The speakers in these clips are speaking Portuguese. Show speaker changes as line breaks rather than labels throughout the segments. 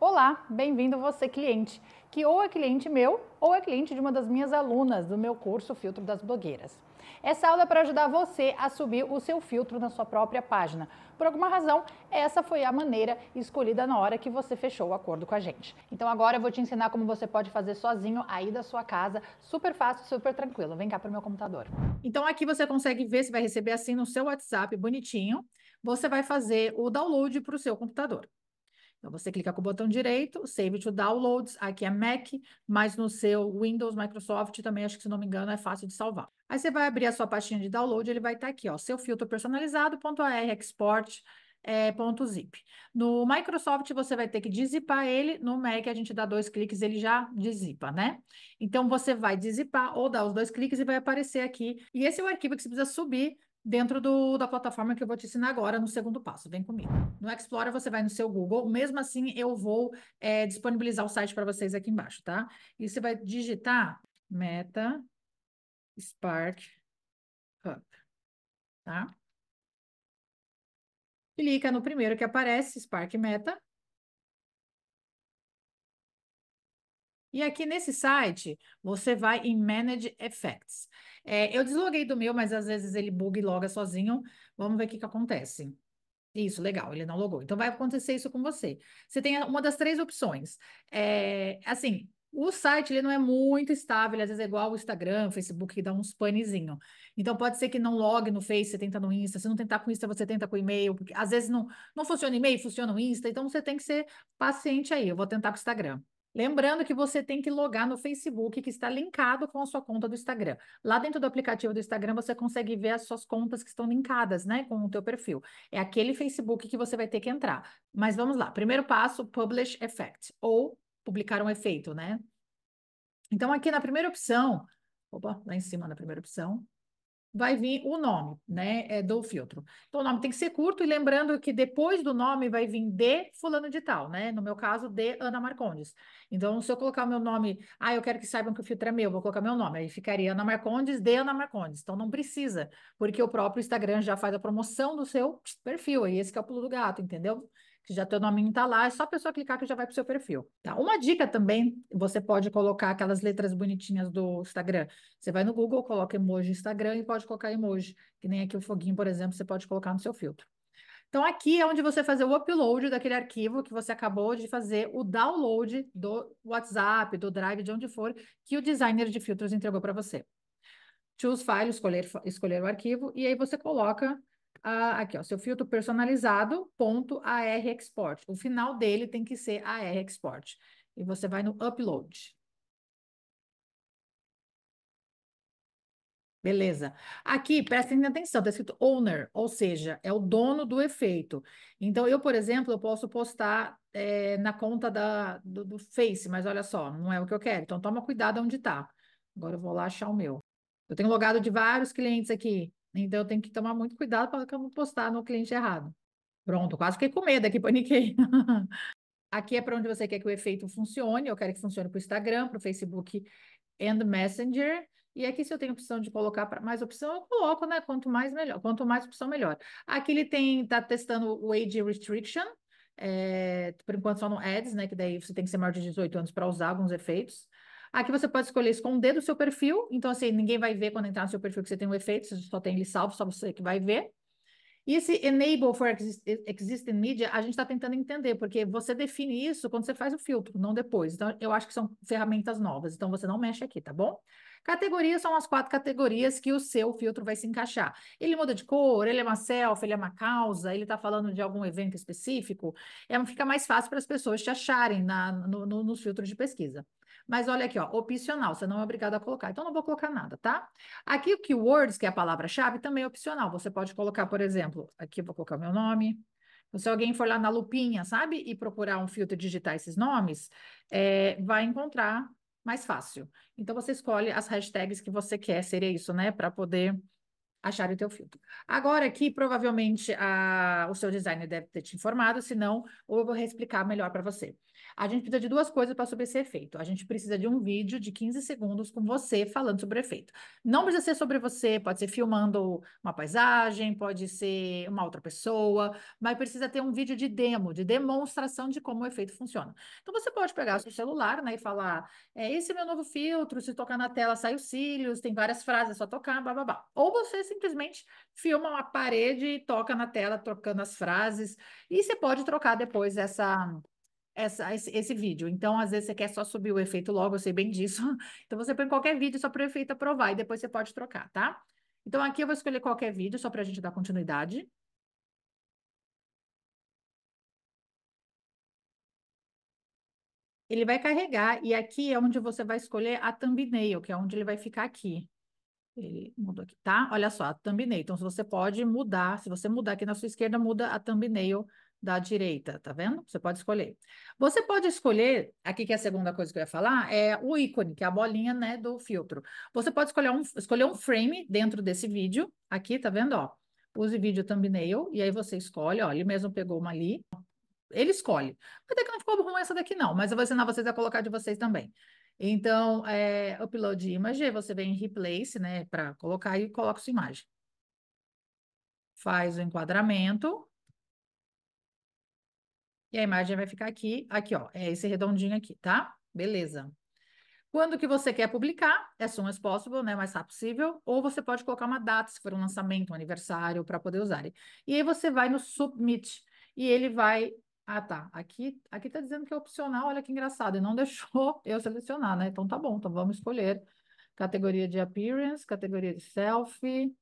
Olá, bem-vindo você cliente, que ou é cliente meu ou é cliente de uma das minhas alunas do meu curso Filtro das Blogueiras. Essa aula é para ajudar você a subir o seu filtro na sua própria página. Por alguma razão, essa foi a maneira escolhida na hora que você fechou o acordo com a gente. Então agora eu vou te ensinar como você pode fazer sozinho aí da sua casa, super fácil, super tranquilo. Vem cá para o meu computador. Então aqui você consegue ver, se vai receber assim no seu WhatsApp bonitinho. Você vai fazer o download para o seu computador. Então, você clica com o botão direito, Save to Downloads, aqui é Mac, mas no seu Windows, Microsoft também, acho que se não me engano, é fácil de salvar. Aí você vai abrir a sua pastinha de download, ele vai estar tá aqui, ó, seu filtro personalizado.ar export é, ponto .zip. No Microsoft você vai ter que desipar ele, no Mac a gente dá dois cliques ele já desipa, né? Então você vai desipar ou dar os dois cliques e vai aparecer aqui. E esse é o arquivo que você precisa subir dentro do, da plataforma que eu vou te ensinar agora no segundo passo. Vem comigo. No Explorer você vai no seu Google. Mesmo assim, eu vou é, disponibilizar o site para vocês aqui embaixo, tá? E você vai digitar Meta Spark Hub, tá? Clica no primeiro que aparece, Spark Meta. E aqui nesse site, você vai em Manage Effects. É, eu desloguei do meu, mas às vezes ele buga e loga sozinho. Vamos ver o que, que acontece. Isso, legal, ele não logou. Então vai acontecer isso com você. Você tem uma das três opções. É, assim, o site ele não é muito estável, às vezes é igual o Instagram, o Facebook, que dá uns panezinho. Então pode ser que não logue no Face, você tenta no Insta, se não tentar com Insta, você tenta com e-mail, às vezes não, não funciona e-mail, funciona o Insta, então você tem que ser paciente aí. Eu vou tentar com o Instagram. Lembrando que você tem que logar no Facebook, que está linkado com a sua conta do Instagram. Lá dentro do aplicativo do Instagram, você consegue ver as suas contas que estão linkadas, né, com o teu perfil. É aquele Facebook que você vai ter que entrar. Mas vamos lá. Primeiro passo, Publish Effect, ou publicar um efeito, né? Então, aqui na primeira opção, opa, lá em cima na primeira opção, vai vir o nome, né, é do filtro. Então, o nome tem que ser curto, e lembrando que depois do nome vai vir de fulano de tal, né? No meu caso, de Ana Marcondes. Então, se eu colocar o meu nome, ah, eu quero que saibam que o filtro é meu, vou colocar meu nome, aí ficaria Ana Marcondes de Ana Marcondes. Então, não precisa, porque o próprio Instagram já faz a promoção do seu perfil, aí é esse é o pulo do gato, entendeu? que já teu nome está lá, é só a pessoa clicar que já vai para o seu perfil. Tá? Uma dica também, você pode colocar aquelas letras bonitinhas do Instagram. Você vai no Google, coloca emoji Instagram e pode colocar emoji, que nem aqui o foguinho, por exemplo, você pode colocar no seu filtro. Então, aqui é onde você fazer o upload daquele arquivo que você acabou de fazer, o download do WhatsApp, do Drive, de onde for, que o designer de filtros entregou para você. Choose file, escolher, escolher o arquivo, e aí você coloca aqui, ó, seu filtro personalizado, ponto AR Export. O final dele tem que ser AR Export. E você vai no Upload. Beleza. Aqui, prestem atenção, está escrito owner, ou seja, é o dono do efeito. Então, eu, por exemplo, eu posso postar é, na conta da, do, do, Face, mas olha só, não é o que eu quero. Então, toma cuidado onde está. Agora eu vou lá achar o meu. Eu tenho logado de vários clientes aqui. Então eu tenho que tomar muito cuidado para não postar no cliente errado. Pronto, quase fiquei com medo aqui, paniquei. aqui é para onde você quer que o efeito funcione. Eu quero que funcione para o Instagram, para o Facebook e Messenger. E aqui, se eu tenho opção de colocar mais opção, eu coloco, né? Quanto mais melhor, quanto mais opção, melhor. Aqui ele tem, tá testando o age restriction, é, por enquanto só no ads, né? Que daí você tem que ser maior de 18 anos para usar alguns efeitos. Aqui você pode escolher esconder do seu perfil. Então, assim, ninguém vai ver quando entrar no seu perfil que você tem um efeito, você só tem ele salvo, só você que vai ver. E esse enable for existing media, a gente está tentando entender, porque você define isso quando você faz o filtro, não depois. Então, eu acho que são ferramentas novas, então você não mexe aqui, tá bom? Categorias são as quatro categorias que o seu filtro vai se encaixar. Ele muda de cor, ele é uma self, ele é uma causa, ele está falando de algum evento específico. É, fica mais fácil para as pessoas te acharem na, no, no, nos filtros de pesquisa. Mas olha aqui, ó, opcional, você não é obrigado a colocar. Então, não vou colocar nada, tá? Aqui o keywords, que é a palavra-chave, também é opcional. Você pode colocar, por exemplo, exemplo, aqui eu vou colocar o meu nome. Então, se alguém for lá na lupinha, sabe, e procurar um filtro e digitar esses nomes, é, vai encontrar mais fácil. Então, você escolhe as hashtags que você quer, seria isso, né, para poder achar o teu filtro. Agora aqui, provavelmente, a, o seu designer deve ter te informado, senão eu vou explicar melhor para você. A gente precisa de duas coisas para saber esse efeito. A gente precisa de um vídeo de 15 segundos com você falando sobre o efeito. Não precisa ser sobre você, pode ser filmando uma paisagem, pode ser uma outra pessoa, mas precisa ter um vídeo de demo, de demonstração de como o efeito funciona. Então você pode pegar seu celular né, e falar: é, esse é meu novo filtro, se tocar na tela sai os cílios, tem várias frases, é só tocar, blá blá blá. Ou você simplesmente filma uma parede e toca na tela, trocando as frases, e você pode trocar depois essa essa, esse, esse, vídeo. Então, às vezes, você quer só subir o efeito logo, eu sei bem disso. Então, você põe qualquer vídeo só para o efeito aprovar e depois você pode trocar, tá? Então, aqui eu vou escolher qualquer vídeo só para a gente dar continuidade. Ele vai carregar e aqui é onde você vai escolher a thumbnail, que é onde ele vai ficar aqui. Ele mudou aqui, tá? Olha só, a thumbnail. Então, se você pode mudar, se você mudar aqui na sua esquerda, muda a thumbnail da direita, tá vendo? Você pode escolher. Você pode escolher, aqui que é a segunda coisa que eu ia falar, é o ícone, que é a bolinha, né, do filtro. Você pode escolher um, escolher um frame dentro desse vídeo, aqui, tá vendo, ó? Use vídeo thumbnail, e aí você escolhe, ó, ele mesmo pegou uma ali, ele escolhe. Até que não ficou ruim essa daqui não, mas eu vou ensinar vocês a colocar de vocês também. Então, é, upload image, você vem em replace, né, para colocar e coloca sua imagem. Faz o enquadramento, e a imagem vai ficar aqui, aqui, ó, é esse redondinho aqui, tá? Beleza. Quando que você quer publicar, é só as possible, né, mais rápido possível, ou você pode colocar uma data, se for um lançamento, um aniversário, para poder usar. E aí você vai no submit, e ele vai... Ah, tá, aqui, aqui tá dizendo que é opcional, olha que engraçado, e não deixou eu selecionar, né? Então tá bom, então vamos escolher categoria de appearance, categoria de selfie,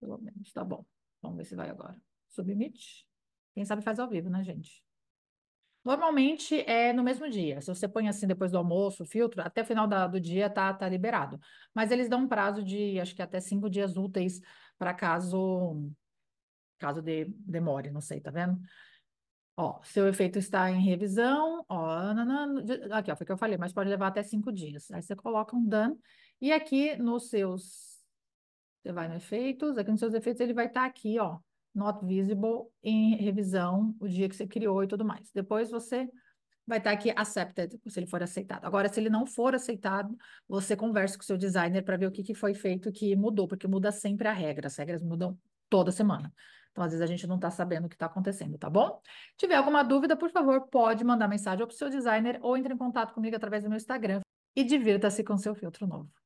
pelo menos, tá bom. Vamos ver se vai agora. Submit. Quem sabe faz ao vivo, né, gente? Normalmente é no mesmo dia. Se você põe assim depois do almoço, o filtro, até o final da, do dia tá, tá liberado. Mas eles dão um prazo de, acho que até cinco dias úteis para caso caso de demore, não sei, tá vendo? Ó, seu efeito está em revisão, ó, nanana, aqui ó, foi o que eu falei, mas pode levar até cinco dias. Aí você coloca um done e aqui nos seus, você vai no efeitos, aqui nos seus efeitos ele vai estar tá aqui, ó, not visible em revisão, o dia que você criou e tudo mais. Depois você vai estar aqui accepted, se ele for aceitado. Agora, se ele não for aceitado, você conversa com o seu designer para ver o que, que foi feito que mudou, porque muda sempre a regra, as regras mudam toda semana. Então, às vezes a gente não está sabendo o que está acontecendo, tá bom? Se tiver alguma dúvida, por favor, pode mandar mensagem para o seu designer ou entre em contato comigo através do meu Instagram e divirta-se com seu filtro novo.